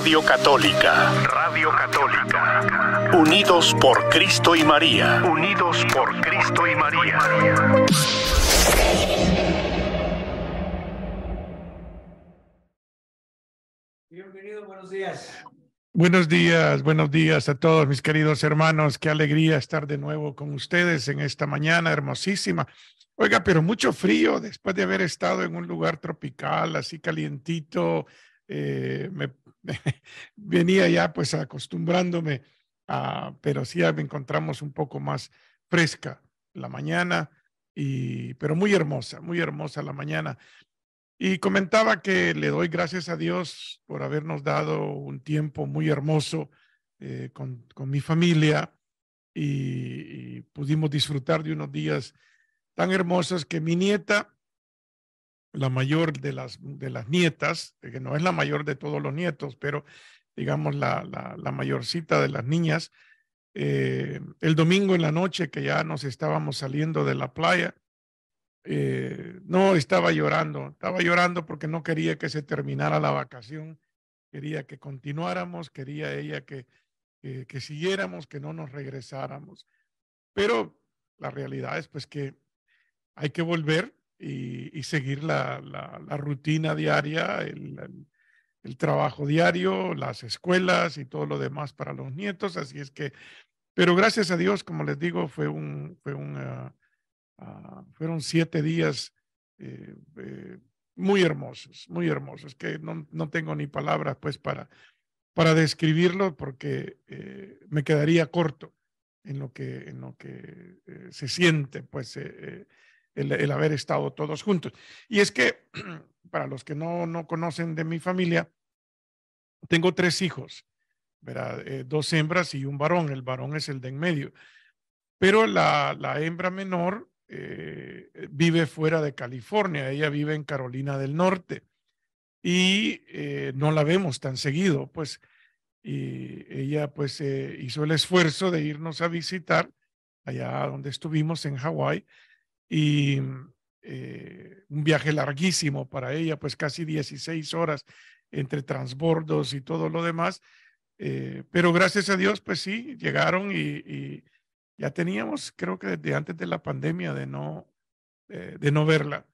Radio Católica. Radio Católica. Unidos por Cristo y María. Unidos por Cristo y María. Bienvenidos, buenos días. Buenos días, buenos días a todos mis queridos hermanos. Qué alegría estar de nuevo con ustedes en esta mañana hermosísima. Oiga, pero mucho frío después de haber estado en un lugar tropical, así calientito. Eh, me, venía ya pues acostumbrándome, a, pero sí me encontramos un poco más fresca la mañana, y, pero muy hermosa, muy hermosa la mañana. Y comentaba que le doy gracias a Dios por habernos dado un tiempo muy hermoso eh, con, con, mi familia y, pudimos disfrutar de unos días tan hermosos que mi nieta la mayor de las, de las nietas, eh, que no es la mayor de todos los nietos, pero digamos la, la, mayorcita de las niñas, eh, el domingo en la noche que ya nos estábamos saliendo de la playa, eh, no estaba llorando, estaba llorando porque no quería que se terminara la vacación, quería que continuáramos, quería ella que, que, que siguiéramos, que no nos regresáramos. Pero la realidad es pues que hay que volver y, y seguir la, la, la, rutina diaria, el, el, trabajo diario, las escuelas y todo lo demás para los nietos. Así es que, pero gracias a Dios, como les digo, fue un, fue un, ah, ah, fueron siete días eh, eh, muy hermosos, muy hermosos, que no, no tengo ni palabras pues para, para describirlo porque eh, me quedaría corto en lo que, en lo que eh, se siente, pues eh, el, haber estado todos juntos. Y es que, para los que no, no conocen de mi familia, tengo tres hijos, eh, dos hembras y un varón. El varón es el de en medio. Pero la, la hembra menor eh, vive fuera de California, ella vive en Carolina del Norte y eh, no la vemos tan seguido, pues, y ella pues hizo el esfuerzo de irnos a visitar allá donde estuvimos en Hawái y eh, un viaje larguísimo para ella, pues casi 16 horas entre transbordos y todo lo demás. Eh, pero gracias a Dios, pues sí, llegaron y, ya teníamos, creo que desde antes de la pandemia, de no, eh, de no verla.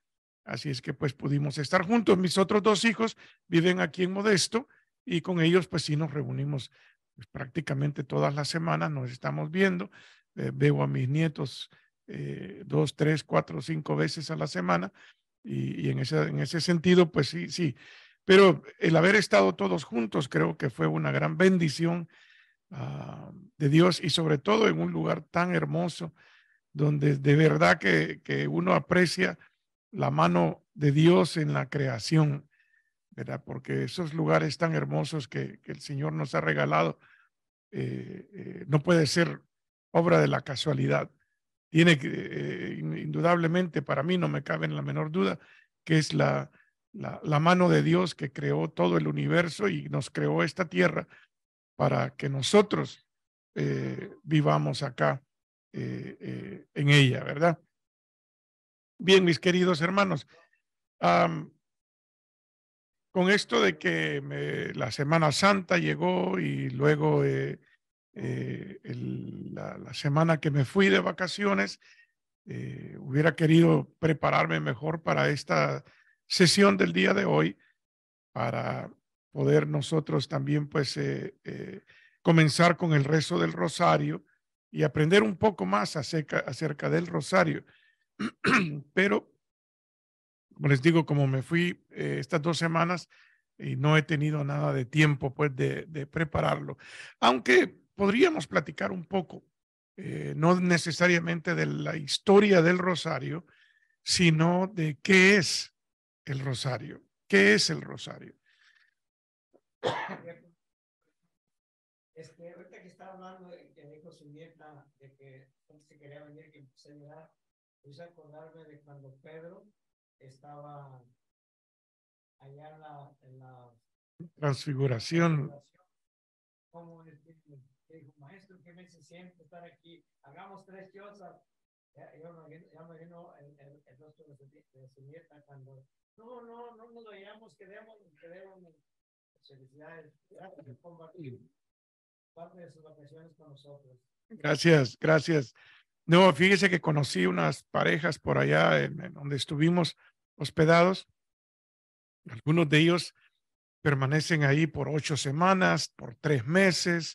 Así es que pues pudimos estar juntos. Mis otros dos hijos viven aquí en Modesto y con ellos pues sí nos reunimos pues, prácticamente todas las semanas, nos estamos viendo. veo a mis nietos eh, dos, tres, cuatro, cinco veces a la semana. Y, en, ese, en ese sentido, pues sí, sí. Pero el haber estado todos juntos creo que fue una gran bendición ah, de Dios y sobre todo en un lugar tan hermoso donde de verdad que, uno aprecia la mano de Dios en la creación, ¿verdad? Porque esos lugares tan hermosos que, el Señor nos ha regalado eh, eh, no puede ser obra de la casualidad tiene eh, indudablemente, para mí no me cabe en la menor duda, que es la, la, mano de Dios que creó todo el universo y nos creó esta tierra para que nosotros eh, vivamos acá eh, en ella, ¿verdad? Bien, mis queridos hermanos, con esto de que la Semana Santa llegó y luego eh, la, semana que me fui de vacaciones, eh, hubiera querido prepararme mejor para esta sesión del día de hoy, para poder nosotros también pues eh, comenzar con el rezo del rosario y aprender un poco más acerca, acerca del rosario. Pero, como les digo, como me fui estas dos semanas, y no he tenido nada de tiempo pues de, de prepararlo. Aunque podríamos platicar un poco, eh, no necesariamente de la historia del rosario, sino de qué es el rosario. ¿Qué es el rosario? Este, ahorita que estaba hablando de que dijo su nieta de que se quería venir, que empecé a llorar, puse a acordarme de cuando Pedro estaba allá en la, en la transfiguración. transfiguración como el que bien se siente estar aquí, hagamos tres cosas. Ya, yo imagino, yo imagino el, el, el, rostro de su, de su, nieta no, no, no nos vayamos, quedemos, quedemos. Felicidades, gracias parte de sus vacaciones con nosotros. Gracias, gracias. No, fíjese que conocí unas parejas por allá en, en donde estuvimos hospedados. Algunos de ellos permanecen ahí por ocho semanas, por tres meses,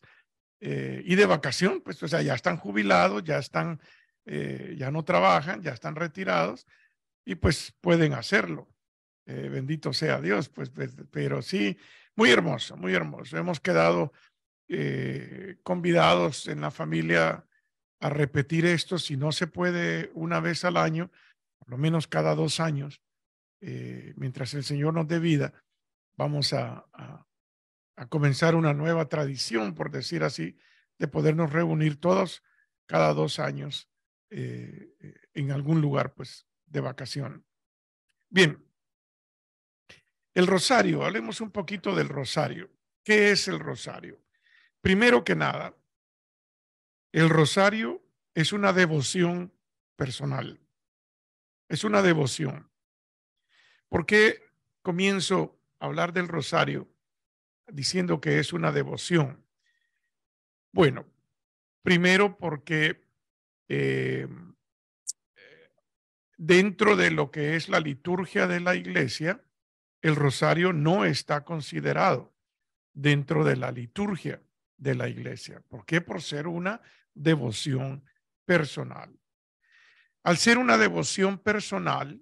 eh, y de vacación, pues, o sea, ya están jubilados, ya están, eh, ya no trabajan, ya están retirados y pues pueden hacerlo. Eh, bendito sea Dios, pues, pues, pero sí, muy hermoso, muy hermoso. Hemos quedado convidados en la familia a repetir esto, si no se puede una vez al año, por lo menos cada dos años, mientras el Señor nos dé vida, vamos a a comenzar una nueva tradición, por decir así, de podernos reunir todos cada dos años eh, eh, en algún lugar pues, de vacación. Bien, el rosario, hablemos un poquito del rosario. ¿Qué es el rosario? Primero que nada, el rosario es una devoción personal. Es una devoción. ¿Por qué comienzo a hablar del rosario? diciendo que es una devoción. Bueno, primero porque eh, dentro de lo que es la liturgia de la iglesia, el rosario no está considerado dentro de la liturgia de la iglesia. ¿Por qué? Por ser una devoción personal. Al ser una devoción personal,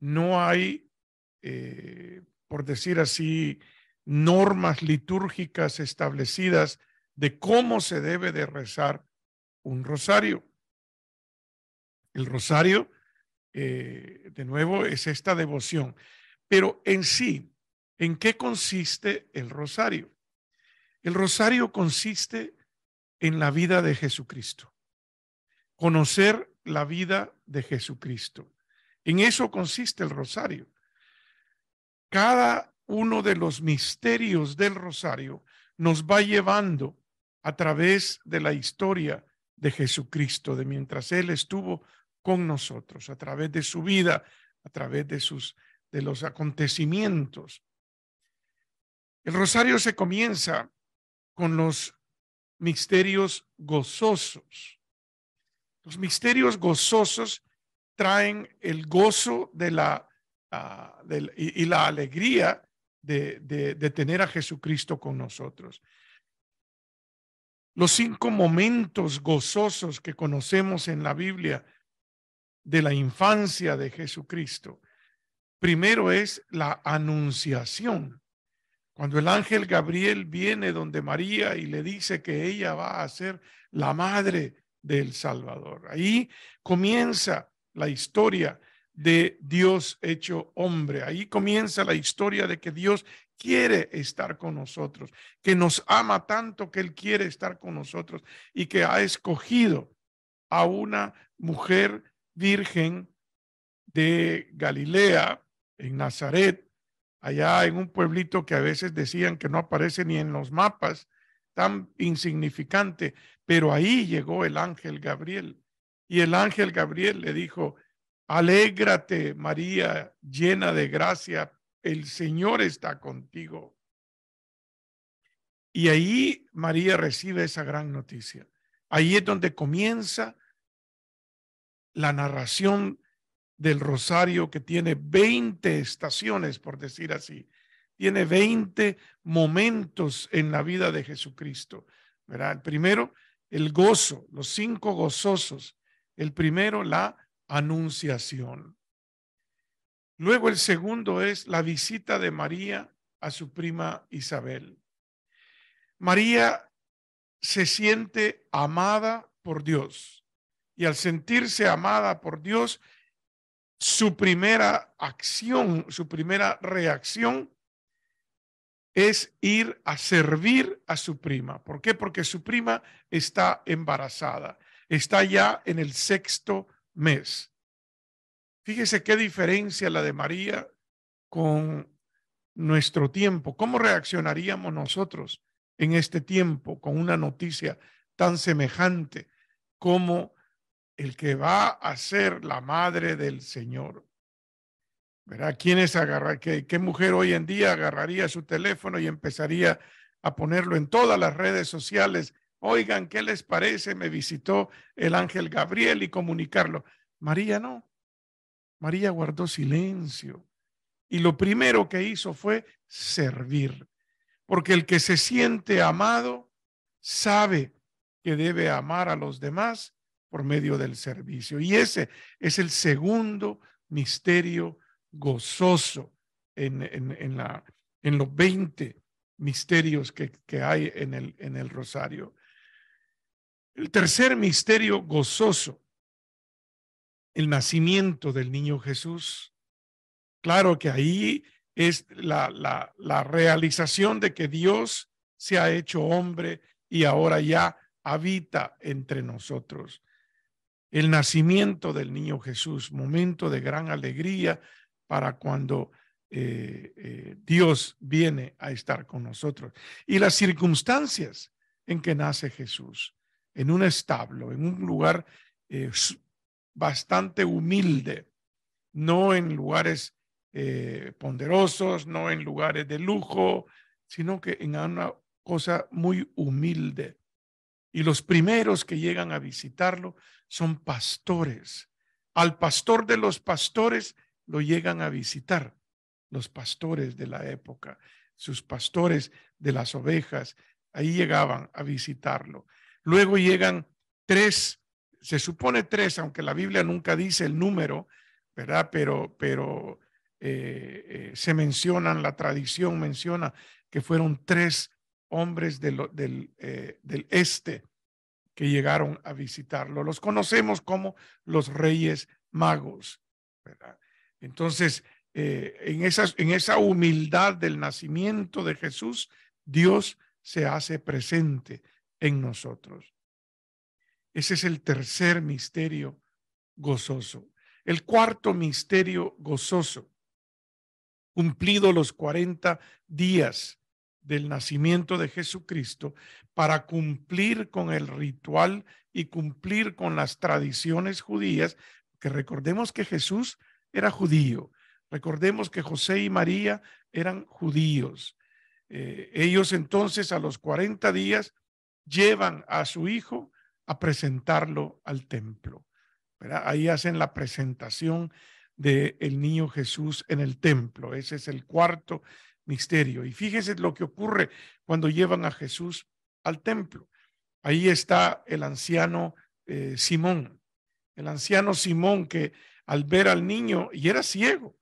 no hay, eh, por decir así, normas litúrgicas establecidas de cómo se debe de rezar un rosario. El rosario, eh, de nuevo, es esta devoción. Pero en sí, ¿en qué consiste el rosario? El rosario consiste en la vida de Jesucristo, conocer la vida de Jesucristo. En eso consiste el rosario. Cada uno de los misterios del rosario nos va llevando a través de la historia de Jesucristo, de mientras Él estuvo con nosotros, a través de su vida, a través de, sus, de los acontecimientos. El rosario se comienza con los misterios gozosos. Los misterios gozosos traen el gozo de la, ah, y la alegría de, tener a Jesucristo con nosotros. Los cinco momentos gozosos que conocemos en la Biblia de la infancia de Jesucristo. Primero es la anunciación. Cuando el ángel Gabriel viene donde María y le dice que ella va a ser la madre del Salvador. Ahí comienza la historia de Dios hecho hombre. Ahí comienza la historia de que Dios quiere estar con nosotros, que nos ama tanto que Él quiere estar con nosotros y que ha escogido a una mujer virgen de Galilea, en Nazaret, allá en un pueblito que a veces decían que no aparece ni en los mapas, tan insignificante, pero ahí llegó el ángel Gabriel. Y el ángel Gabriel le dijo, Alégrate, María, llena de gracia, el Señor está contigo. Y ahí María recibe esa gran noticia. Ahí es donde comienza la narración del rosario que tiene 20 estaciones, por decir así. Tiene 20 momentos en la vida de Jesucristo. El primero, el gozo, los cinco gozosos. El primero, la anunciación. Luego el segundo es la visita de María a su prima Isabel. María se siente amada por Dios y al sentirse amada por Dios, su primera acción, su primera reacción es ir a servir a su prima. ¿Por qué? Porque su prima está embarazada, está ya en el sexto mes. Fíjese qué diferencia la de María con nuestro tiempo. ¿Cómo reaccionaríamos nosotros en este tiempo con una noticia tan semejante como el que va a ser la madre del Señor? Verá ¿Quién es agarrar? ¿Qué, ¿Qué mujer hoy en día agarraría su teléfono y empezaría a ponerlo en todas las redes sociales oigan, ¿qué les parece? Me visitó el ángel Gabriel y comunicarlo. María no. María guardó silencio. Y lo primero que hizo fue servir. Porque el que se siente amado sabe que debe amar a los demás por medio del servicio. Y ese es el segundo misterio gozoso en, los 20 misterios que, que hay en el, en el rosario. El tercer misterio gozoso, el nacimiento del niño Jesús. Claro que ahí es la, realización de que Dios se ha hecho hombre y ahora ya habita entre nosotros. El nacimiento del niño Jesús, momento de gran alegría para cuando eh, eh, Dios viene a estar con nosotros. Y las circunstancias en que nace Jesús en un establo, en un lugar eh, bastante humilde, no en lugares eh, ponderosos, no en lugares de lujo, sino que en una cosa muy humilde. Y los primeros que llegan a visitarlo son pastores. Al pastor de los pastores lo llegan a visitar los pastores de la época, sus pastores de las ovejas, ahí llegaban a visitarlo. Luego llegan tres, se supone tres, aunque la Biblia nunca dice el número, ¿verdad? Pero, pero eh, eh, se mencionan, la tradición menciona que fueron tres hombres del, eh, del este que llegaron a visitarlo. Los conocemos como los reyes magos, ¿verdad? Entonces, en, en, esa humildad del nacimiento de Jesús, Dios se hace presente en nosotros. Ese es el tercer misterio gozoso. El cuarto misterio gozoso, cumplido los 40 días del nacimiento de Jesucristo, para cumplir con el ritual y cumplir con las tradiciones judías, que recordemos que Jesús era judío, recordemos que José y María eran judíos. Eh, ellos entonces a los 40 días llevan a su hijo a presentarlo al templo. Ahí hacen la presentación del el niño Jesús en el templo. Ese es el cuarto misterio. Y fíjese lo que ocurre cuando llevan a Jesús al templo. Ahí está el anciano eh, Simón. El anciano Simón que al ver al niño, y era ciego,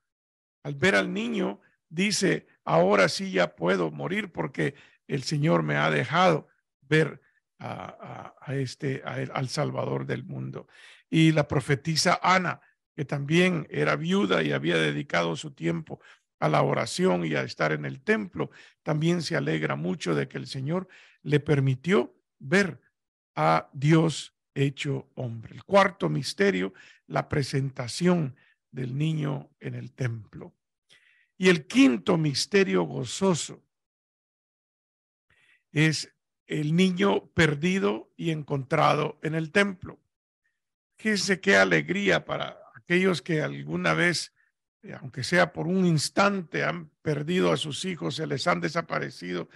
al ver al niño dice, ahora sí ya puedo morir porque el Señor me ha dejado ver a, este, al Salvador del mundo. Y la profetisa Ana, que también era viuda y había dedicado su tiempo a la oración y a estar en el templo, también se alegra mucho de que el Señor le permitió ver a Dios hecho hombre. El cuarto misterio, la presentación del niño en el templo. Y el quinto misterio gozoso es el niño perdido y encontrado en el templo. Fíjense qué alegría para aquellos que alguna vez, eh, aunque sea por un instante, han perdido a sus hijos, se les han desaparecido.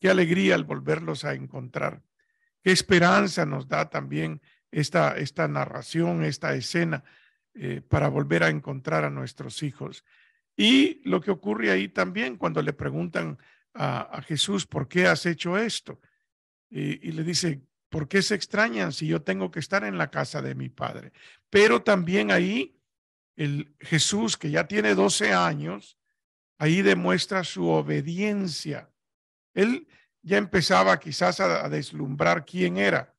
Qué alegría al volverlos a encontrar. Qué esperanza nos da también esta, esta narración, esta escena, eh, para volver a encontrar a nuestros hijos. Y lo que ocurre ahí también cuando le preguntan a Jesús, ¿por qué has hecho esto? y, le dice, ¿por qué se extrañan si yo tengo que estar en la casa de mi padre? Pero también ahí el Jesús, que ya tiene 12 años, ahí demuestra su obediencia. Él ya empezaba quizás a, deslumbrar quién era,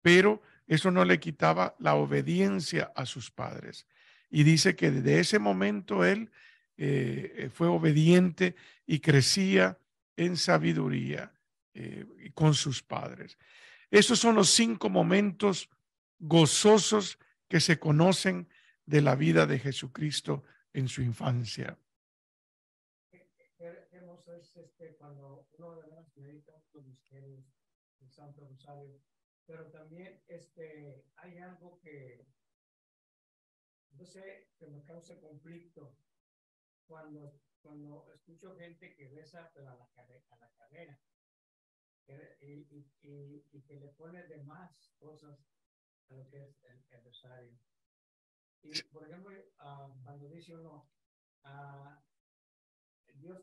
pero eso no le quitaba la obediencia a sus padres. Y dice que desde ese momento él eh, fue obediente y crecía en sabiduría. Eh, con sus padres. Esos son los cinco momentos gozosos que se conocen de la vida de Jesucristo en su infancia. Este, cuando uno Santo Rosario, pero también este, hay algo que, no sé, que me causa conflicto cuando, cuando escucho gente que reza la, a la cadera y, y, que le pone de más cosas a lo que es el, adversario. Y, por ejemplo, ah, cuando dice uno, uh, Dios,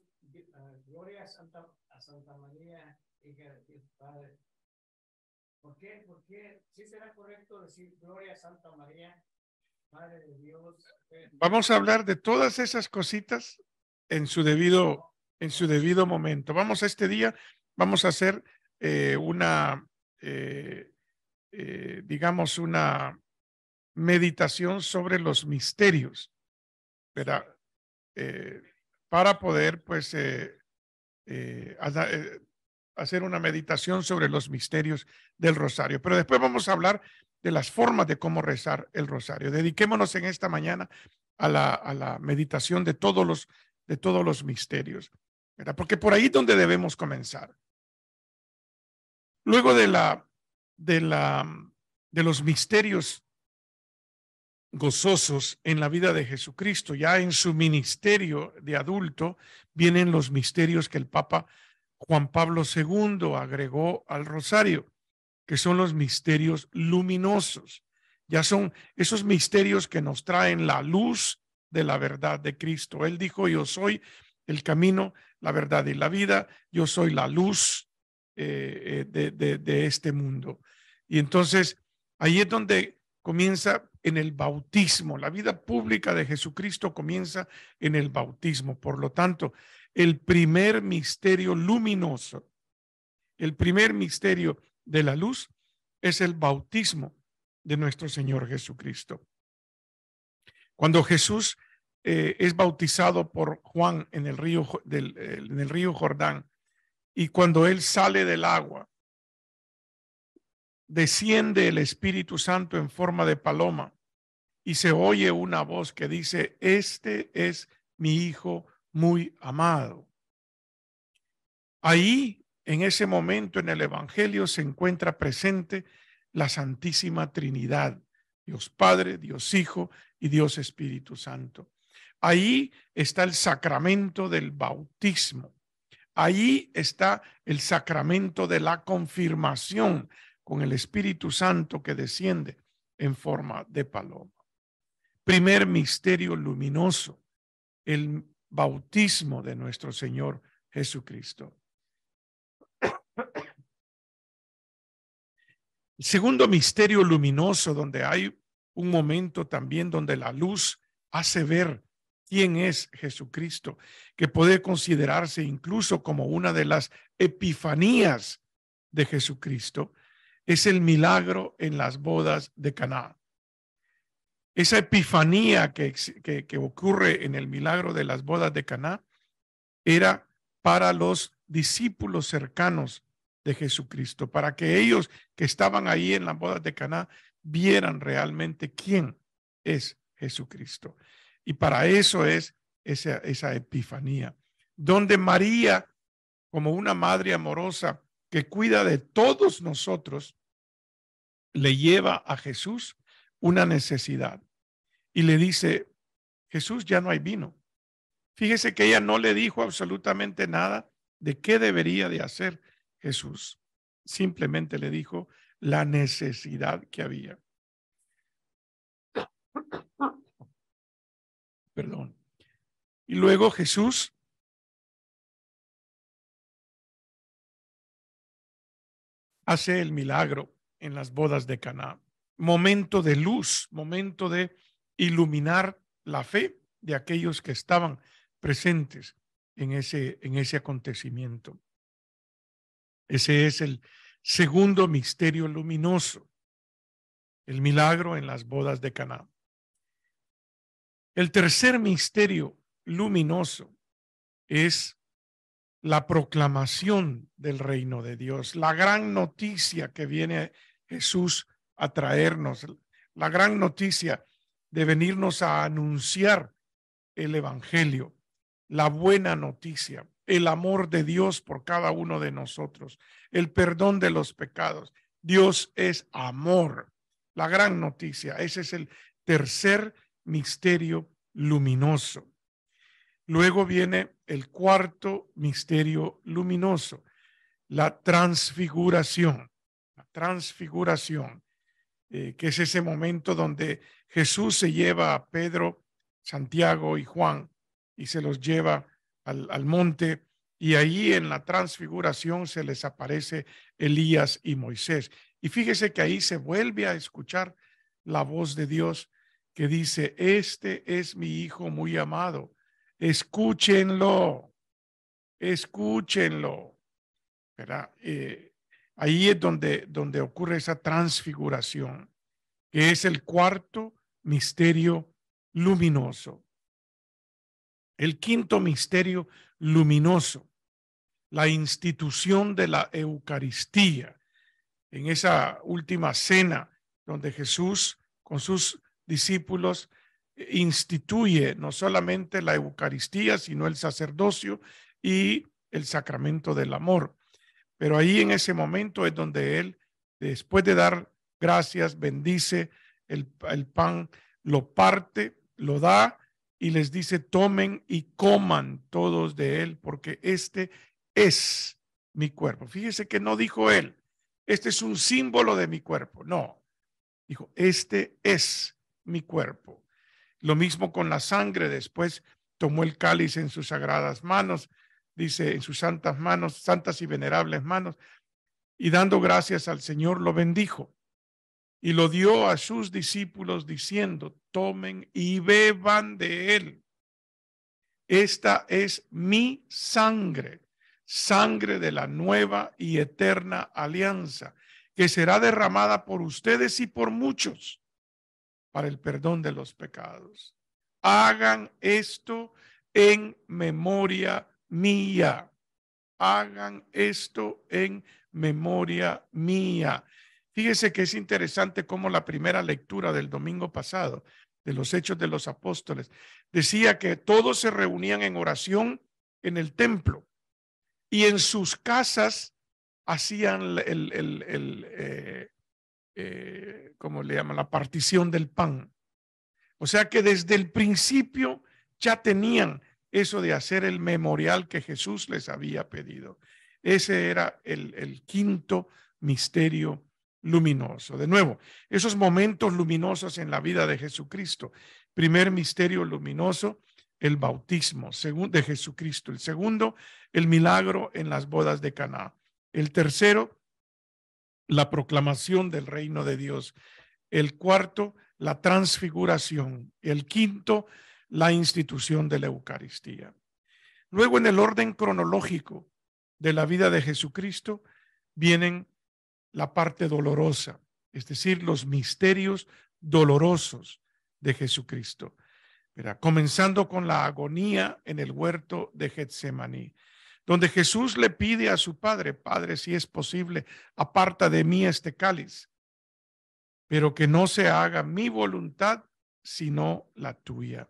ah, gloria a Santa, a Santa María y que Dios Padre. ¿Por qué? ¿Por qué? ¿Sí será correcto decir gloria a Santa María, Madre de Dios? Vamos a hablar de todas esas cositas en su debido, en su debido momento. Vamos a este día vamos a hacer eh, una, eh, eh, digamos, una meditación sobre los misterios, ¿verdad? para poder, pues, hacer una meditación sobre los misterios del rosario. Pero después vamos a hablar de las formas de cómo rezar el rosario. Dediquémonos en esta mañana a la, a la meditación de todos los, de todos los misterios, ¿verdad? Porque por ahí es donde debemos comenzar. Luego de la de la de los misterios gozosos en la vida de Jesucristo, ya en su ministerio de adulto, vienen los misterios que el Papa Juan Pablo II agregó al rosario, que son los misterios luminosos. Ya son esos misterios que nos traen la luz de la verdad de Cristo. Él dijo, yo soy el camino, la verdad y la vida, yo soy la luz eh, eh, de, este mundo. Y entonces ahí es donde comienza en el bautismo, la vida pública de Jesucristo comienza en el bautismo. Por lo tanto, el primer misterio luminoso, el primer misterio de la luz es el bautismo de nuestro Señor Jesucristo. Cuando Jesús eh, es bautizado por Juan en el río, del, en el río Jordán, y cuando Él sale del agua, desciende el Espíritu Santo en forma de paloma y se oye una voz que dice, este es mi Hijo muy amado. Ahí, en ese momento en el Evangelio, se encuentra presente la Santísima Trinidad, Dios Padre, Dios Hijo y Dios Espíritu Santo. Ahí está el sacramento del bautismo. Ahí está el sacramento de la confirmación con el Espíritu Santo que desciende en forma de paloma. Primer misterio luminoso, el bautismo de nuestro Señor Jesucristo. El segundo misterio luminoso, donde hay un momento también donde la luz hace ver quién es Jesucristo, que puede considerarse incluso como una de las epifanías de Jesucristo, es el milagro en las bodas de Caná. Esa epifanía que, ocurre en el milagro de las bodas de Caná era para los discípulos cercanos de Jesucristo, para que ellos que estaban ahí en las bodas de Caná vieran realmente quién es Jesucristo. Y para eso es esa, esa epifanía, donde María, como una madre amorosa que cuida de todos nosotros, le lleva a Jesús una necesidad y le dice, Jesús, ya no hay vino. Fíjese que ella no le dijo absolutamente nada de qué debería de hacer Jesús. Simplemente le dijo la necesidad que había. Perdón. Y luego Jesús hace el milagro en las bodas de Caná. Momento de luz, momento de iluminar la fe de aquellos que estaban presentes en ese, en ese acontecimiento. Ese es el segundo misterio luminoso, el milagro en las bodas de Caná. El tercer misterio luminoso es la proclamación del reino de Dios, la gran noticia que viene Jesús a traernos, la gran noticia de venirnos a anunciar el Evangelio, la buena noticia, el amor de Dios por cada uno de nosotros, el perdón de los pecados. Dios es amor, la gran noticia. Ese es el tercer misterio luminoso. Luego viene el cuarto misterio luminoso, la transfiguración. La transfiguración, eh, que es ese momento donde Jesús se lleva a Pedro, Santiago y Juan y se los lleva al, al monte y ahí en la transfiguración se les aparece Elías y Moisés. Y fíjese que ahí se vuelve a escuchar la voz de Dios que dice, este es mi hijo muy amado, escúchenlo, escúchenlo. Eh, ahí es donde, donde ocurre esa transfiguración, que es el cuarto misterio luminoso. El quinto misterio luminoso, la institución de la Eucaristía. En esa última cena donde Jesús con sus discípulos eh, instituye no solamente la Eucaristía, sino el sacerdocio y el sacramento del amor. Pero ahí en ese momento es donde él, después de dar gracias, bendice el, el pan, lo parte, lo da y les dice, tomen y coman todos de él, porque este es mi cuerpo. Fíjese que no dijo él, este es un símbolo de mi cuerpo, no. Dijo, este es mi cuerpo. Lo mismo con la sangre, después tomó el cáliz en sus sagradas manos, dice, en sus santas manos, santas y venerables manos, y dando gracias al Señor lo bendijo y lo dio a sus discípulos diciendo, tomen y beban de él. Esta es mi sangre, sangre de la nueva y eterna alianza, que será derramada por ustedes y por muchos para el perdón de los pecados. Hagan esto en memoria mía. Hagan esto en memoria mía. Fíjese que es interesante cómo la primera lectura del domingo pasado de los Hechos de los Apóstoles decía que todos se reunían en oración en el templo y en sus casas hacían el, el, el, eh, eh, ¿cómo le llaman? La partición del pan. O sea que desde el principio ya tenían eso de hacer el memorial que Jesús les había pedido. Ese era el, quinto misterio luminoso. De nuevo, esos momentos luminosos en la vida de Jesucristo. Primer misterio luminoso, el bautismo de Jesucristo. El segundo, el milagro en las bodas de Caná. El tercero, la proclamación del reino de Dios. El cuarto, la transfiguración. El quinto, la institución de la Eucaristía. Luego, en el orden cronológico de la vida de Jesucristo, vienen la parte dolorosa, es decir, los misterios dolorosos de Jesucristo. Pero comenzando con la agonía en el huerto de Getsemaní donde Jesús le pide a su Padre, Padre, si es posible, aparta de mí este cáliz, pero que no se haga mi voluntad, sino la tuya.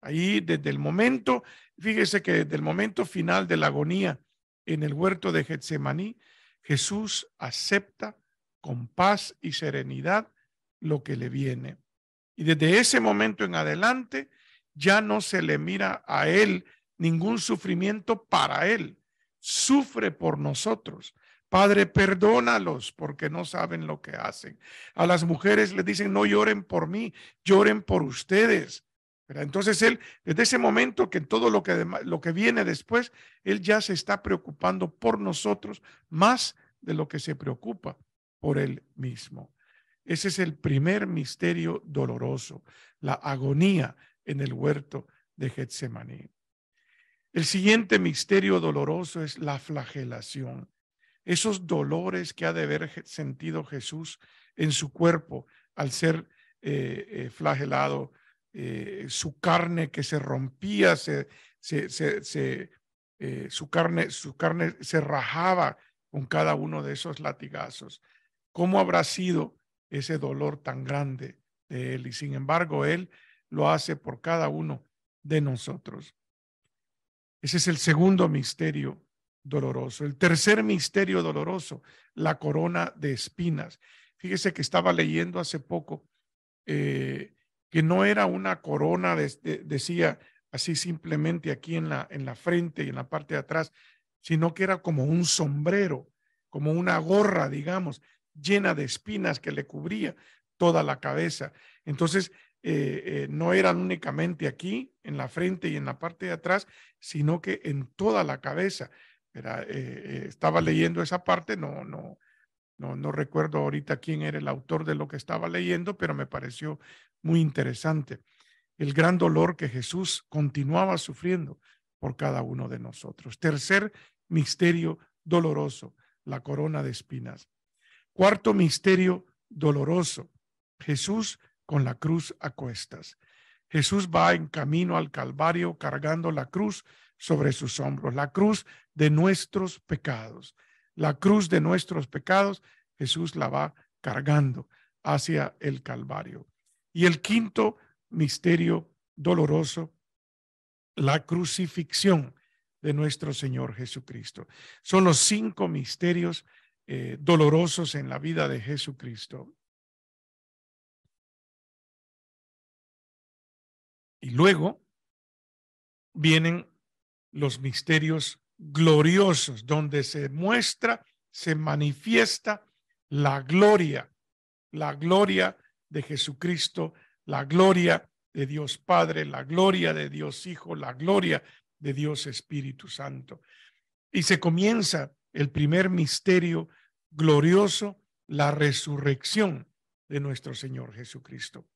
Ahí desde el momento, fíjese que desde el momento final de la agonía en el huerto de Getsemaní, Jesús acepta con paz y serenidad lo que le viene. Y desde ese momento en adelante ya no se le mira a él ningún sufrimiento para Él. Sufre por nosotros. Padre, perdónalos porque no saben lo que hacen. A las mujeres les dicen, no lloren por mí, lloren por ustedes. Entonces Él, desde ese momento que todo lo que, lo que viene después, Él ya se está preocupando por nosotros más de lo que se preocupa por Él mismo. Ese es el primer misterio doloroso, la agonía en el huerto de Getsemaní. El siguiente misterio doloroso es la flagelación. Esos dolores que ha de haber sentido Jesús en su cuerpo al ser eh, eh, flagelado, eh, su carne que se rompía, se, se, su, carne, su carne se rajaba con cada uno de esos latigazos. ¿Cómo habrá sido ese dolor tan grande de él? Y sin embargo, él lo hace por cada uno de nosotros. Ese es el segundo misterio doloroso. El tercer misterio doloroso, la corona de espinas. Fíjese que estaba leyendo hace poco eh, que no era una corona, decía así simplemente aquí en la, en la frente y en la parte de atrás, sino que era como un sombrero, como una gorra, digamos, llena de espinas que le cubría toda la cabeza. Entonces, eh, eh, no eran únicamente aquí, en la frente y en la parte de atrás, sino que en toda la cabeza. Eh, estaba leyendo esa parte, no, no, no, no recuerdo ahorita quién era el autor de lo que estaba leyendo, pero me pareció muy interesante. El gran dolor que Jesús continuaba sufriendo por cada uno de nosotros. Tercer misterio doloroso, la corona de espinas. Cuarto misterio doloroso, Jesús con la cruz a cuestas. Jesús va en camino al Calvario cargando la cruz sobre sus hombros, la cruz de nuestros pecados. La cruz de nuestros pecados, Jesús la va cargando hacia el Calvario. Y el quinto misterio doloroso, la crucifixión de nuestro Señor Jesucristo. Son los cinco misterios eh, dolorosos en la vida de Jesucristo. Y luego vienen los misterios gloriosos, donde se muestra, se manifiesta la gloria, la gloria de Jesucristo, la gloria de Dios Padre, la gloria de Dios Hijo, la gloria de Dios Espíritu Santo. Y se comienza el primer misterio glorioso, la resurrección de nuestro Señor Jesucristo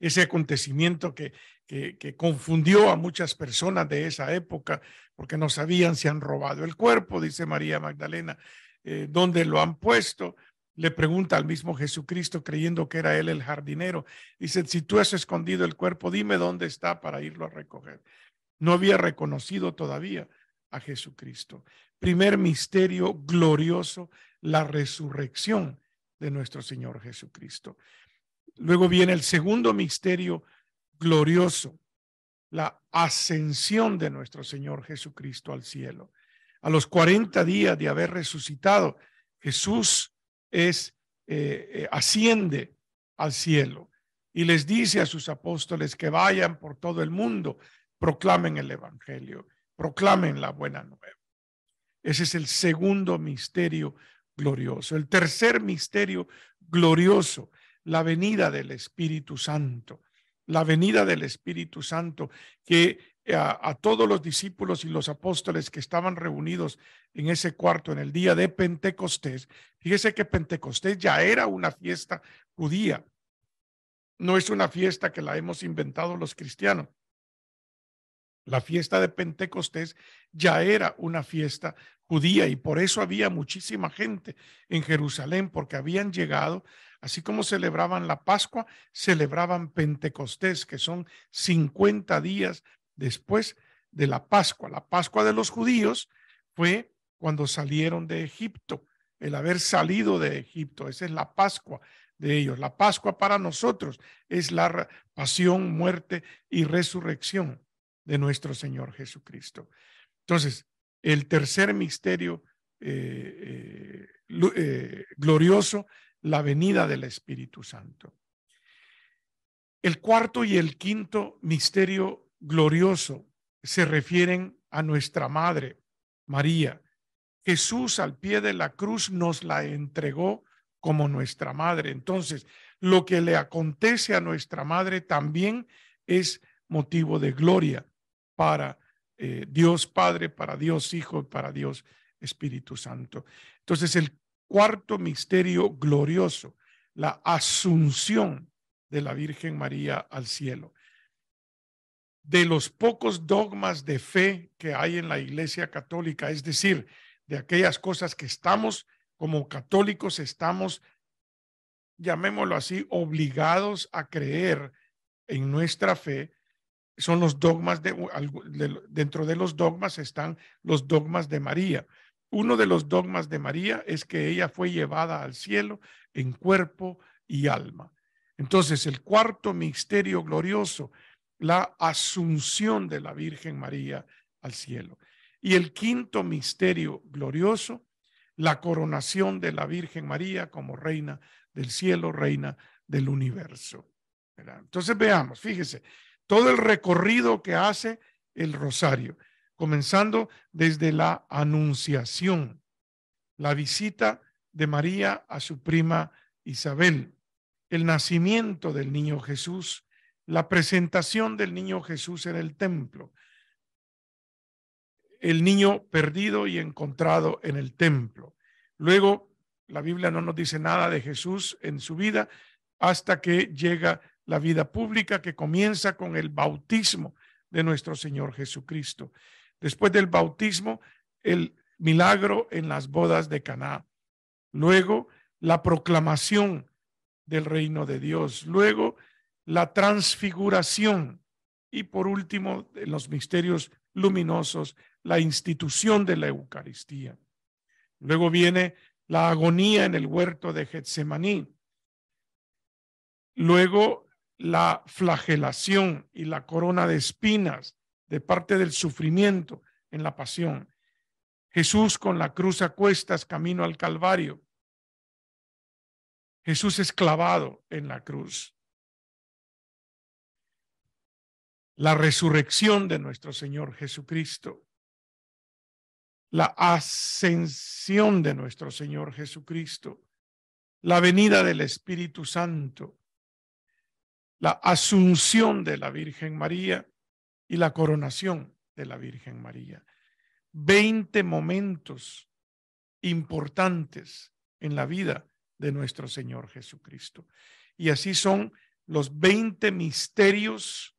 ese acontecimiento que, confundió a muchas personas de esa época porque no sabían si han robado el cuerpo, dice María Magdalena, eh, dónde lo han puesto. Le pregunta al mismo Jesucristo, creyendo que era él el jardinero. Dice, si tú has escondido el cuerpo, dime dónde está para irlo a recoger. No había reconocido todavía a Jesucristo. Primer misterio glorioso, la resurrección de nuestro Señor Jesucristo. Luego viene el segundo misterio glorioso, la ascensión de nuestro Señor Jesucristo al cielo. A los 40 días de haber resucitado, Jesús es, eh, eh, asciende al cielo y les dice a sus apóstoles que vayan por todo el mundo, proclamen el Evangelio, proclamen la buena nueva. Ese es el segundo misterio glorioso. El tercer misterio glorioso la venida del Espíritu Santo, la venida del Espíritu Santo, que eh, a, todos los discípulos y los apóstoles que estaban reunidos en ese cuarto en el día de Pentecostés. Fíjese que Pentecostés ya era una fiesta judía. No es una fiesta que la hemos inventado los cristianos. La fiesta de Pentecostés ya era una fiesta judía y por eso había muchísima gente en Jerusalén, porque habían llegado, así como celebraban la Pascua, celebraban Pentecostés, que son 50 días después de la Pascua. La Pascua de los judíos fue cuando salieron de Egipto, el haber salido de Egipto, esa es la Pascua de ellos. La Pascua para nosotros es la pasión, muerte y resurrección de nuestro Señor Jesucristo. Entonces, el tercer misterio eh, eh, eh, glorioso, la venida del Espíritu Santo. El cuarto y el quinto misterio glorioso se refieren a nuestra Madre, María. Jesús al pie de la cruz nos la entregó como nuestra Madre. Entonces, lo que le acontece a nuestra Madre también es motivo de gloria para eh, Dios Padre, para Dios Hijo, para Dios Espíritu Santo. Entonces el cuarto misterio glorioso, la asunción de la Virgen María al cielo. De los pocos dogmas de fe que hay en la Iglesia Católica, es decir, de aquellas cosas que estamos como católicos, estamos, llamémoslo así, obligados a creer en nuestra fe, son los dogmas de, dentro de los dogmas están los dogmas de María. Uno de los dogmas de María es que ella fue llevada al cielo en cuerpo y alma. Entonces, el cuarto misterio glorioso, la asunción de la Virgen María al cielo. Y el quinto misterio glorioso, la coronación de la Virgen María como reina del cielo, reina del universo. Entonces, veamos, fíjese, todo el recorrido que hace el rosario, comenzando desde la anunciación, la visita de María a su prima Isabel, el nacimiento del niño Jesús, la presentación del niño Jesús en el templo, el niño perdido y encontrado en el templo. Luego, la Biblia no nos dice nada de Jesús en su vida hasta que llega la vida pública que comienza con el bautismo de nuestro Señor Jesucristo. Después del bautismo, el milagro en las bodas de Caná. Luego, la proclamación del reino de Dios. Luego, la transfiguración. Y por último, en los misterios luminosos, la institución de la Eucaristía. Luego viene la agonía en el huerto de Getsemaní. Luego la flagelación y la corona de espinas de parte del sufrimiento en la pasión. Jesús con la cruz a cuestas camino al Calvario. Jesús esclavado en la cruz. La resurrección de nuestro Señor Jesucristo. La ascensión de nuestro Señor Jesucristo. La venida del Espíritu Santo la asunción de la Virgen María y la coronación de la Virgen María. Veinte momentos importantes en la vida de nuestro Señor Jesucristo. Y así son los veinte misterios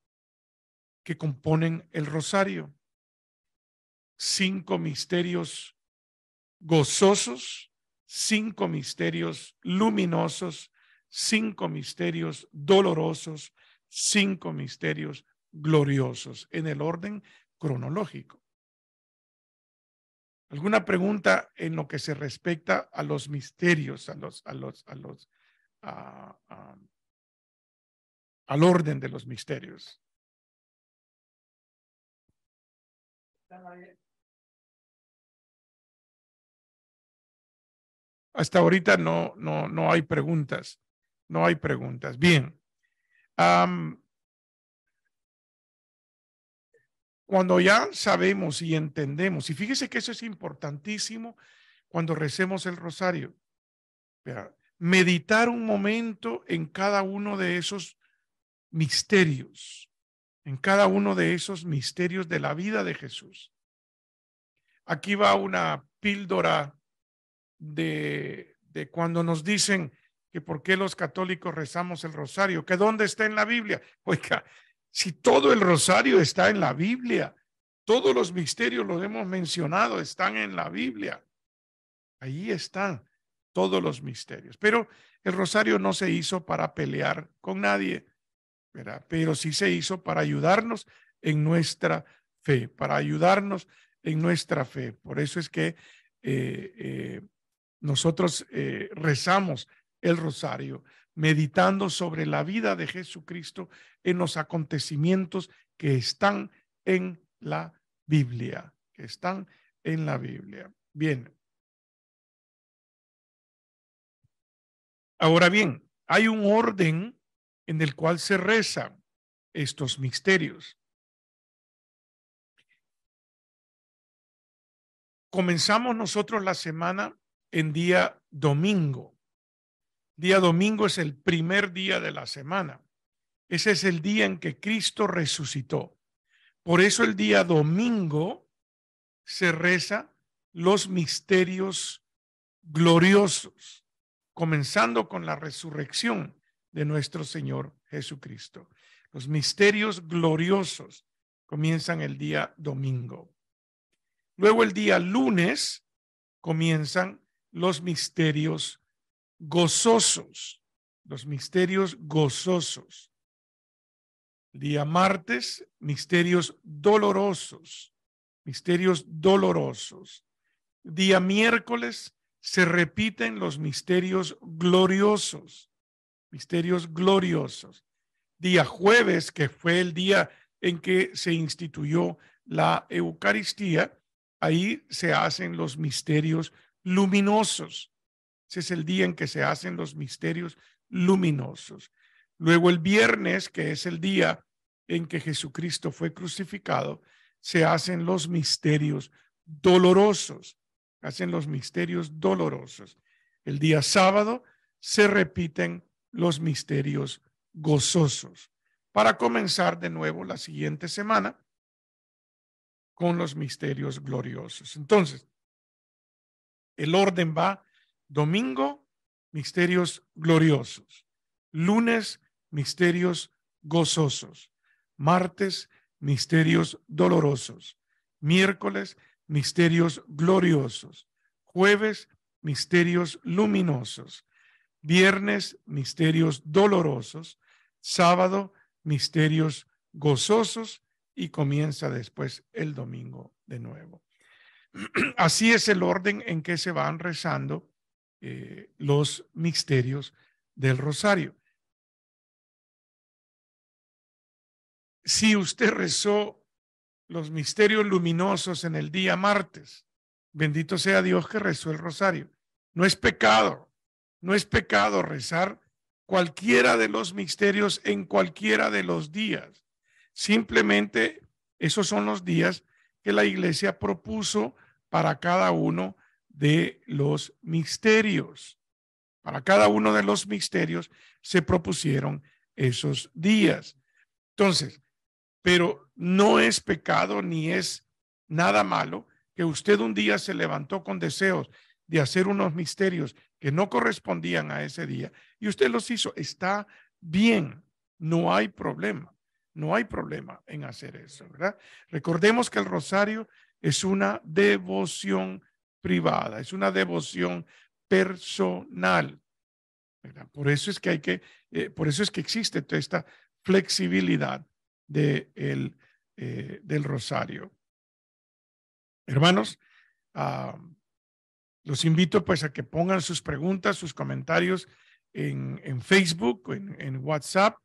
que componen el rosario. Cinco misterios gozosos, cinco misterios luminosos cinco misterios dolorosos, cinco misterios gloriosos, en el orden cronológico. ¿Alguna pregunta en lo que se respecta a los misterios, a los, a los, a los, al orden de los misterios? Hasta ahorita no hay preguntas. No hay preguntas. Bien. cuando ya sabemos y entendemos, y fíjese que eso es importantísimo cuando recemos el rosario, meditar un momento en cada uno de esos misterios, en cada uno de esos misterios de la vida de Jesús. Aquí va una píldora de, de cuando nos dicen, que por qué los católicos rezamos el rosario, que dónde está en la Biblia. Oiga, si todo el rosario está en la Biblia, todos los misterios los hemos mencionado, están en la Biblia. ahí están todos los misterios. Pero el rosario no se hizo para pelear con nadie, pero sí se hizo para ayudarnos en nuestra fe, para ayudarnos en nuestra fe. Por eso es que eh, eh, nosotros eh, rezamos el rosario, meditando sobre la vida de Jesucristo en los acontecimientos que están en la Biblia, que están en la Biblia. Bien. Ahora bien, hay un orden en el cual se rezan estos misterios. Comenzamos nosotros la semana en día domingo Día domingo es el primer día de la semana. Ese es el día en que Cristo resucitó. Por eso el día domingo se reza los misterios gloriosos, comenzando con la resurrección de nuestro Señor Jesucristo. Los misterios gloriosos comienzan el día domingo. Luego el día lunes comienzan los misterios gozosos, los misterios gozosos. día martes, misterios dolorosos, misterios dolorosos. día miércoles se repiten los misterios gloriosos, misterios gloriosos. día jueves, que fue el día en que se instituyó la Eucaristía, ahí se hacen los misterios luminosos es el día en que se hacen los misterios luminosos. Luego el viernes, que es el día en que Jesucristo fue crucificado, se hacen los misterios dolorosos. Hacen los misterios dolorosos. El día sábado se repiten los misterios gozosos. Para comenzar de nuevo la siguiente semana con los misterios gloriosos. Entonces, el orden va Domingo, misterios gloriosos. Lunes, misterios gozosos. Martes, misterios dolorosos. Miércoles, misterios gloriosos. Jueves, misterios luminosos. Viernes, misterios dolorosos. Sábado, misterios gozosos. Y comienza después el domingo de nuevo. Así es el orden en que se van rezando eh, los misterios del rosario. Si usted rezó los misterios luminosos en el día martes, bendito sea Dios que rezó el rosario. No es pecado, no es pecado rezar cualquiera de los misterios en cualquiera de los días. Simplemente esos son los días que la iglesia propuso para cada uno de los misterios. Para cada uno de los misterios se propusieron esos días. Entonces, pero no es pecado ni es nada malo que usted un día se levantó con deseos de hacer unos misterios que no correspondían a ese día y usted los hizo. Está bien, no hay problema, no hay problema en hacer eso, ¿verdad? Recordemos que el rosario es una devoción privada, es una devoción personal. Por eso es que hay que, eh, por eso es que existe toda esta flexibilidad de eh, del rosario. Hermanos, ah, los invito pues a que pongan sus preguntas, sus comentarios en, Facebook, en, en WhatsApp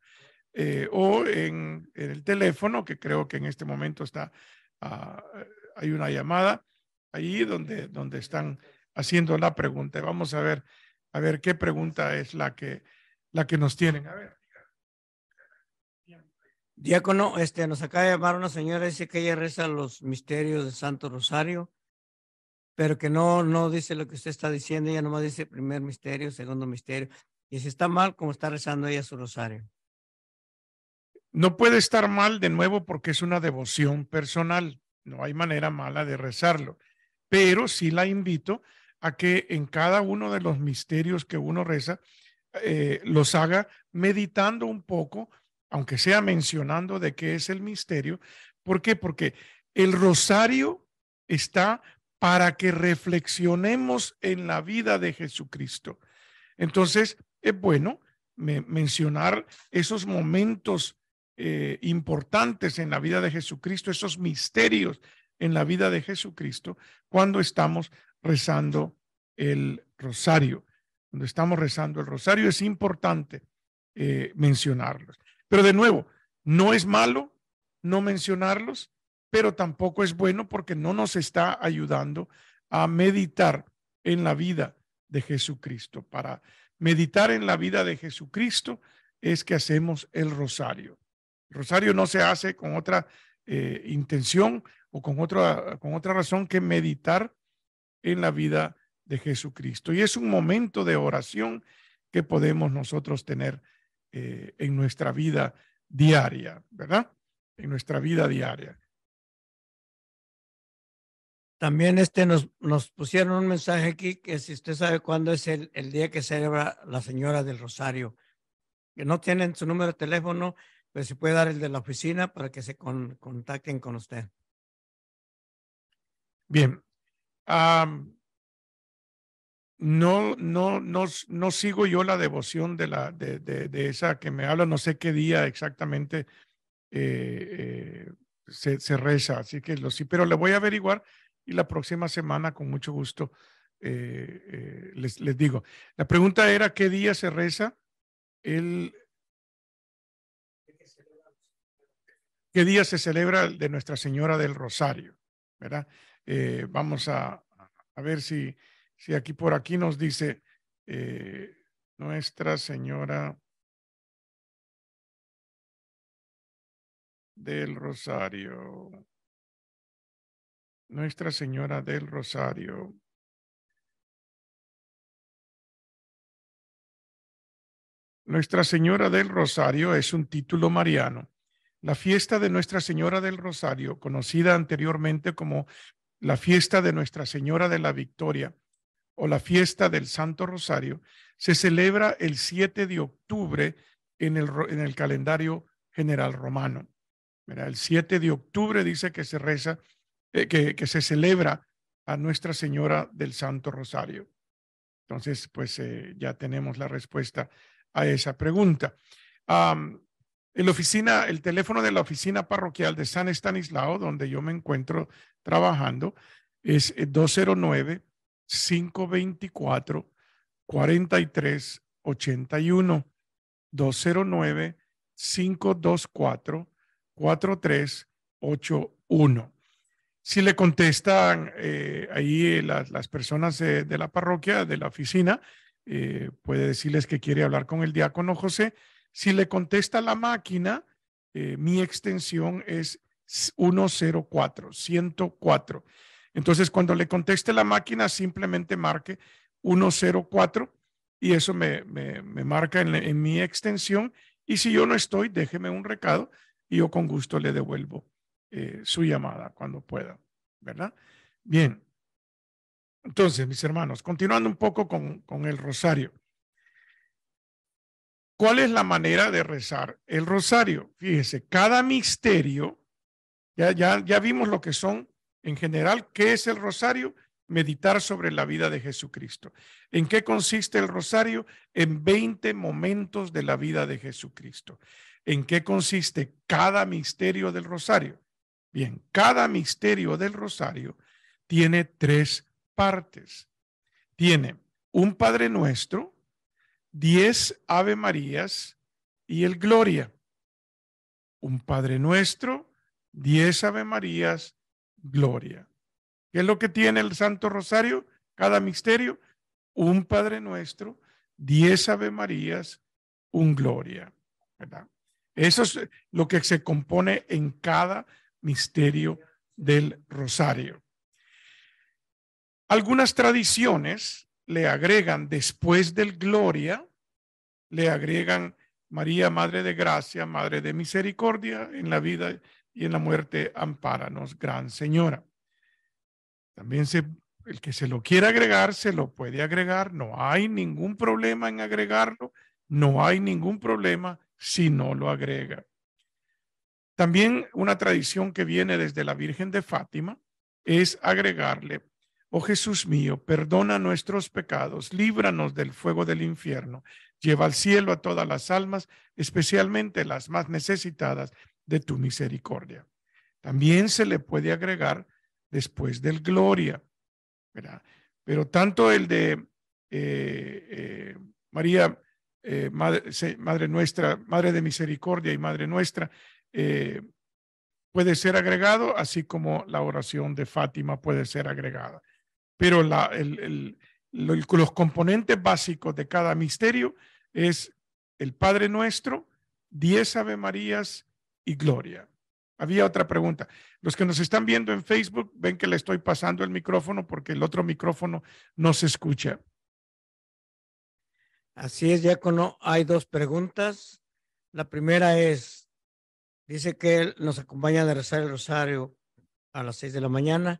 eh, o en, el teléfono, que creo que en este momento está, ah, hay una llamada ahí donde, donde están haciendo la pregunta. Vamos a ver, a ver qué pregunta es la que, la que nos tienen. A ver. Diácono, este, nos acaba de llamar una señora, dice que ella reza los misterios de Santo Rosario, pero que no, no dice lo que usted está diciendo, ella nomás dice primer misterio, segundo misterio. Y si está mal, cómo está rezando ella su rosario. No puede estar mal de nuevo porque es una devoción personal, no hay manera mala de rezarlo pero sí la invito a que en cada uno de los misterios que uno reza, eh, los haga meditando un poco, aunque sea mencionando de qué es el misterio. ¿Por qué? Porque el rosario está para que reflexionemos en la vida de Jesucristo. Entonces, es bueno mencionar esos momentos eh, importantes en la vida de Jesucristo, esos misterios en la vida de Jesucristo cuando estamos rezando el rosario. Cuando estamos rezando el rosario es importante eh, mencionarlos. Pero de nuevo, no es malo no mencionarlos, pero tampoco es bueno porque no nos está ayudando a meditar en la vida de Jesucristo. Para meditar en la vida de Jesucristo es que hacemos el rosario. El rosario no se hace con otra eh, intención o con otra, con otra razón que meditar en la vida de Jesucristo. Y es un momento de oración que podemos nosotros tener eh, en nuestra vida diaria, ¿verdad? En nuestra vida diaria. También este nos, nos pusieron un mensaje aquí que si usted sabe cuándo es el, día que celebra la Señora del Rosario, que no tienen su número de teléfono, pero se puede dar el de la oficina para que se contacten con usted. Bien. no, no, no, no sigo yo la devoción de, la, de, esa que me habla, no sé qué día exactamente eh, eh, se, reza, así que lo sí, pero le voy a averiguar y la próxima semana con mucho gusto eh, les, digo. La pregunta era qué día se reza el... ¿Qué día se celebra de Nuestra Señora del Rosario? ¿Verdad? Eh, vamos a, ver si, si, aquí por aquí nos dice eh, Nuestra Señora del Rosario. Nuestra Señora del Rosario. Nuestra Señora del Rosario es un título mariano. La fiesta de Nuestra Señora del Rosario, conocida anteriormente como la fiesta de Nuestra Señora de la Victoria o la fiesta del Santo Rosario se celebra el 7 de octubre en el, calendario general romano. el 7 de octubre dice que se reza, eh, que, se celebra a Nuestra Señora del Santo Rosario. Entonces, pues eh, ya tenemos la respuesta a esa pregunta. el, oficina, el teléfono de la oficina parroquial de San Estanislao, donde yo me encuentro trabajando, es 209-524-4381. Eh, 209-524-4381. Si le contestan eh, ahí eh, las, personas de, la parroquia, de la oficina, puede decirles que quiere hablar con el diácono José. Si le contesta la máquina, mi extensión es 104, 104. Entonces, cuando le conteste la máquina, simplemente marque 104 y eso me, me, marca en, mi extensión. Y si yo no estoy, déjeme un recado y yo con gusto le devuelvo eh, su llamada cuando pueda, ¿verdad? Bien. Entonces, mis hermanos, continuando un poco con, con el rosario. ¿Cuál es la manera de rezar el rosario? Fíjese, cada misterio ya, vimos lo que son en general, qué es el rosario, meditar sobre la vida de Jesucristo. ¿En qué consiste el rosario? En 20 momentos de la vida de Jesucristo. ¿En qué consiste cada misterio del rosario? Bien, cada misterio del rosario tiene tres partes. Tiene un Padre Nuestro, diez Ave Marías y el Gloria. Un Padre Nuestro, Diez Ave Marías, Gloria. ¿Qué es lo que tiene el Santo Rosario? Cada misterio, un Padre Nuestro, diez Ave Marías, un Gloria. Eso es lo que se compone en cada misterio del Rosario. Algunas tradiciones le agregan después del Gloria, le agregan María, Madre de Gracia, Madre de Misericordia en la vida y en la muerte ampáranos, Gran Señora. También el que se lo quiera agregar, se lo puede agregar. No hay ningún problema en agregarlo. No hay ningún problema si no lo agrega. También una tradición que viene desde la Virgen de Fátima es agregarle, oh Jesús mío, perdona nuestros pecados, líbranos del fuego del infierno, lleva al cielo a todas las almas, especialmente las más necesitadas de tu misericordia. También se le puede agregar después del gloria, Pero tanto el de eh, eh, María, eh, madre, nuestra, Madre de Misericordia y Madre nuestra, puede ser agregado, así como la oración de Fátima puede ser agregada. Pero la, los componentes básicos de cada misterio es el Padre Nuestro, diez Ave Marías, y gloria. Había otra pregunta. Los que nos están viendo en Facebook ven que le estoy pasando el micrófono porque el otro micrófono no se escucha. Así es, diácono. Hay dos preguntas. La primera es, dice que él nos acompaña a rezar el rosario a las seis de la mañana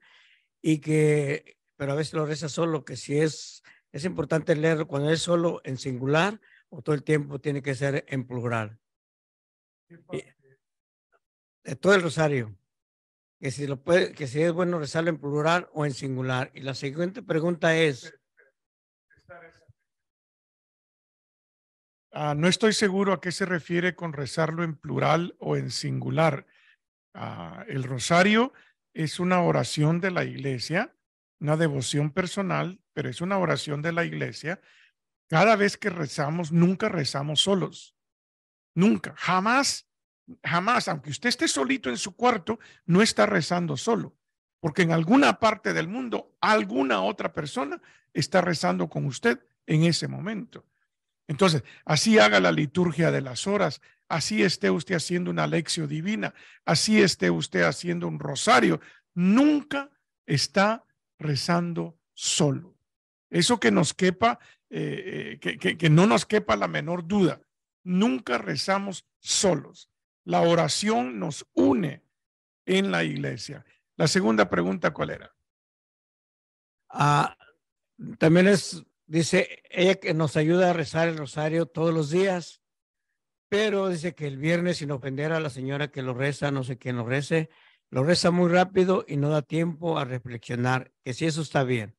y que, pero a veces lo reza solo, que si es, es importante leerlo cuando es solo en singular o todo el tiempo tiene que ser en plural todo el rosario. Que si, lo puede, que si es bueno rezarlo en plural o en singular. Y la siguiente pregunta es... Ah, no estoy seguro a qué se refiere con rezarlo en plural o en singular. Ah, el rosario es una oración de la iglesia, una devoción personal, pero es una oración de la iglesia. Cada vez que rezamos, nunca rezamos solos. Nunca, jamás jamás, aunque usted esté solito en su cuarto, no está rezando solo, porque en alguna parte del mundo alguna otra persona está rezando con usted en ese momento. Entonces, así haga la liturgia de las horas, así esté usted haciendo una Alexio divina, así esté usted haciendo un rosario, nunca está rezando solo. Eso que nos quepa, eh, eh, que no nos quepa la menor duda, nunca rezamos solos. La oración nos une en la iglesia. La segunda pregunta, ¿cuál era? Ah, también es, dice ella que nos ayuda a rezar el rosario todos los días, pero dice que el viernes, sin ofender a la señora que lo reza, no sé quién lo rece, lo reza muy rápido y no da tiempo a reflexionar, que si eso está bien.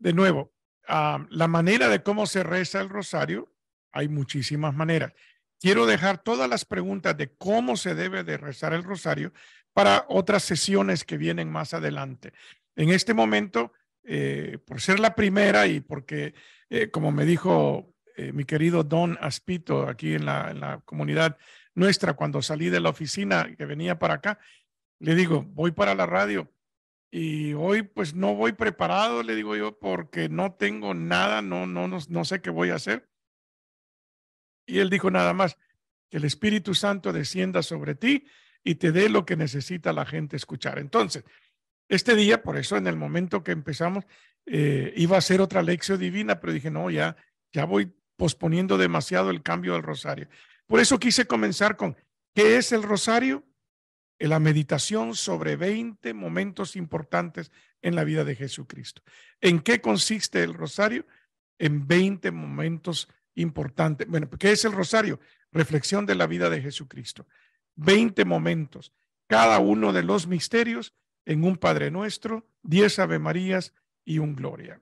De nuevo, ah, la manera de cómo se reza el rosario hay muchísimas maneras. Quiero dejar todas las preguntas de cómo se debe de rezar el rosario para otras sesiones que vienen más adelante. En este momento, eh, por ser la primera y porque, eh, como me dijo eh, mi querido Don Aspito aquí en la, la comunidad nuestra, cuando salí de la oficina que venía para acá, le digo, voy para la radio, y hoy pues no voy preparado, le digo yo, porque no tengo nada, no, no, no, no sé qué voy a hacer. Y él dijo nada más, que el Espíritu Santo descienda sobre ti y te dé lo que necesita la gente escuchar. Entonces, este día, por eso en el momento que empezamos, eh, iba a ser otra lección divina, pero dije, no, ya, ya voy posponiendo demasiado el cambio del rosario. Por eso quise comenzar con, ¿qué es el rosario? La meditación sobre 20 momentos importantes en la vida de Jesucristo. ¿En qué consiste el rosario? En 20 momentos importante. Bueno, ¿qué es el rosario? Reflexión de la vida de Jesucristo. Veinte momentos, cada uno de los misterios en un Padre Nuestro, diez Ave Marías y un Gloria.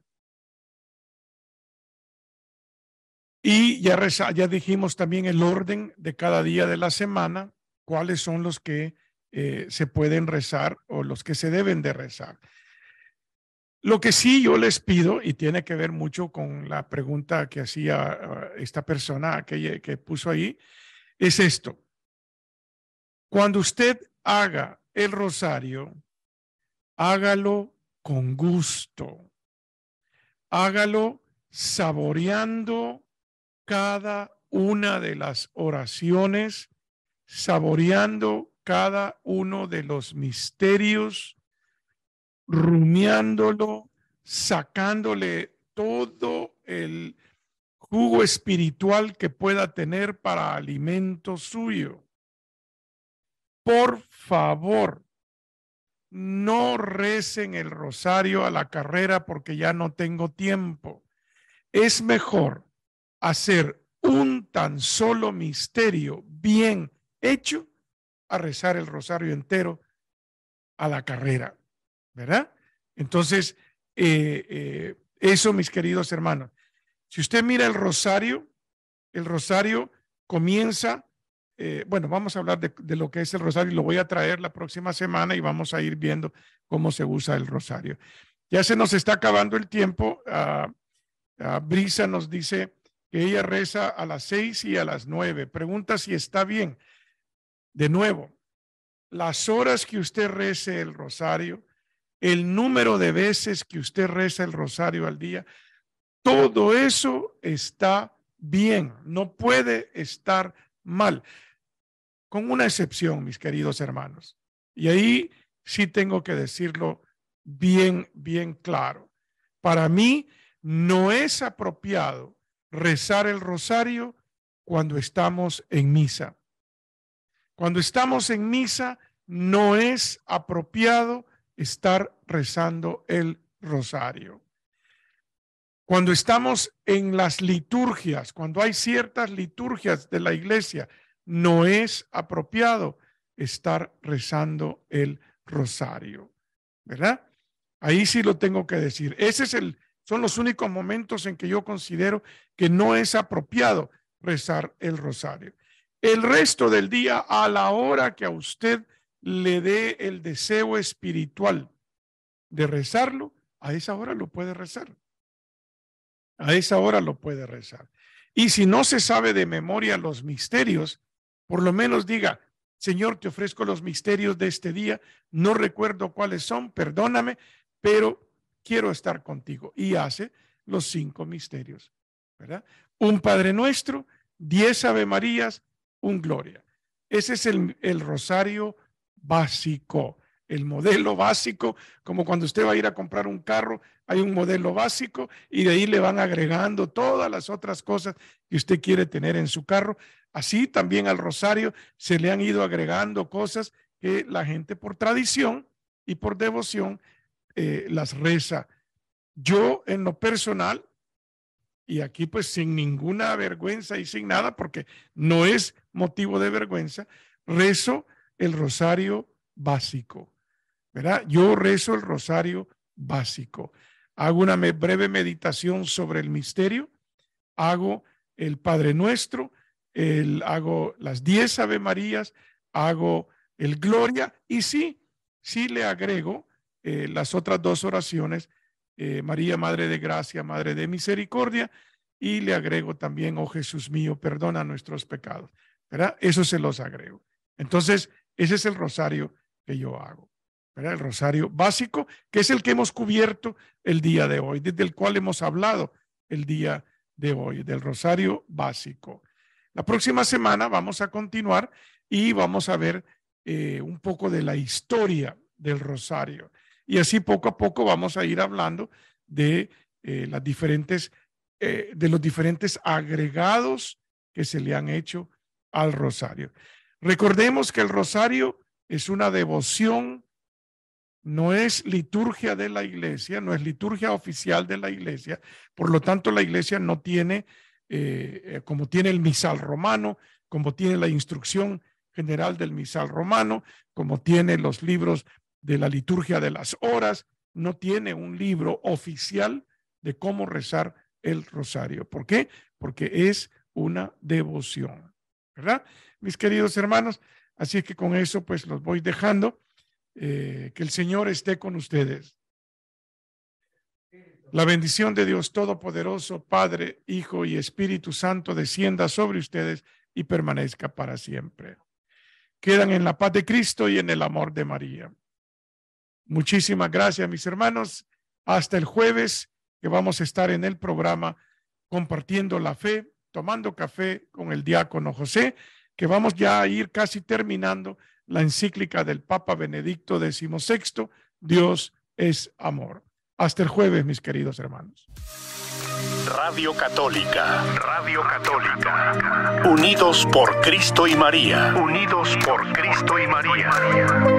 Y ya, ya dijimos también el orden de cada día de la semana, cuáles son los que eh, se pueden rezar o los que se deben de rezar. Lo que sí yo les pido, y tiene que ver mucho con la pregunta que hacía ah, esta persona que, que puso ahí, es esto. Cuando usted haga el rosario, hágalo con gusto. Hágalo saboreando cada una de las oraciones, saboreando cada uno de los misterios rumiándolo, sacándole todo el jugo espiritual que pueda tener para alimento suyo. Por favor, no recen el rosario a la carrera porque ya no tengo tiempo. Es mejor hacer un tan solo misterio bien hecho a rezar el rosario entero a la carrera. ¿verdad? Entonces, eh, eh, eso, mis queridos hermanos. Si usted mira el rosario, el rosario comienza, eh, bueno, vamos a hablar de, lo que es el rosario y lo voy a traer la próxima semana y vamos a ir viendo cómo se usa el rosario. Ya se nos está acabando el tiempo. Ah, ah, Brisa nos dice que ella reza a las seis y a las nueve. Pregunta si está bien. De nuevo, las horas que usted rece el rosario, el número de veces que usted reza el rosario al día, todo eso está bien, no puede estar mal, con una excepción, mis queridos hermanos. Y ahí sí tengo que decirlo bien, bien claro. Para mí no es apropiado rezar el rosario cuando estamos en misa. Cuando estamos en misa no es apropiado estar rezando el rosario. Cuando estamos en las liturgias, cuando hay ciertas liturgias de la iglesia, no es apropiado estar rezando el rosario, ¿verdad? Ahí sí lo tengo que decir. Ese son los únicos momentos en que yo considero que no es apropiado rezar el rosario. El resto del día a la hora que a usted le dé el deseo espiritual de rezarlo, a esa hora lo puede rezar. A esa hora lo puede rezar. Y si no se sabe de memoria los misterios, por lo menos diga, Señor, te ofrezco los misterios de este día, no recuerdo cuáles son, perdóname, pero quiero estar contigo. Y hace los cinco misterios, Un Padre Nuestro, diez Ave Marías, un Gloria. Ese es el, el rosario básico. El modelo básico, como cuando usted va a ir a comprar un carro, hay un modelo básico y de ahí le van agregando todas las otras cosas que usted quiere tener en su carro. Así también al rosario se le han ido agregando cosas que la gente por tradición y por devoción eh, las reza. Yo en lo personal, y aquí pues sin ninguna vergüenza y sin nada, porque no es motivo de vergüenza, rezo el rosario básico. ¿verdad? Yo rezo el rosario básico. Hago una breve meditación sobre el misterio, hago el Padre Nuestro, el, hago las diez Ave Marías, hago el Gloria y sí, sí le agrego eh, las otras dos oraciones, eh, María, Madre de Gracia, Madre de Misericordia, y le agrego también, oh Jesús mío, perdona nuestros pecados. ¿verdad? Eso se los agrego. Entonces, ese es el rosario que yo hago. El rosario básico, que es el que hemos cubierto el día de hoy, desde el cual hemos hablado el día de hoy, del rosario básico. La próxima semana vamos a continuar y vamos a ver eh, un poco de la historia del rosario. Y así poco a poco vamos a ir hablando de, eh, las diferentes, eh, de los diferentes agregados que se le han hecho al rosario. Recordemos que el rosario es una devoción, no es liturgia de la iglesia, no es liturgia oficial de la iglesia. Por lo tanto, la iglesia no tiene, eh, eh, como tiene el misal romano, como tiene la instrucción general del misal romano, como tiene los libros de la liturgia de las horas, no tiene un libro oficial de cómo rezar el rosario. ¿Por qué? Porque es una devoción, ¿verdad? mis queridos hermanos. Así que con eso, pues los voy dejando. Eh, que el Señor esté con ustedes. La bendición de Dios Todopoderoso, Padre, Hijo y Espíritu Santo, descienda sobre ustedes y permanezca para siempre. Quedan en la paz de Cristo y en el amor de María. Muchísimas gracias, mis hermanos. Hasta el jueves que vamos a estar en el programa compartiendo la fe, tomando café con el diácono José que vamos ya a ir casi terminando la encíclica del Papa Benedicto XVI, Dios es amor. Hasta el jueves, mis queridos hermanos. Radio Católica, Radio Católica. Unidos por Cristo y María. Unidos por Cristo y María.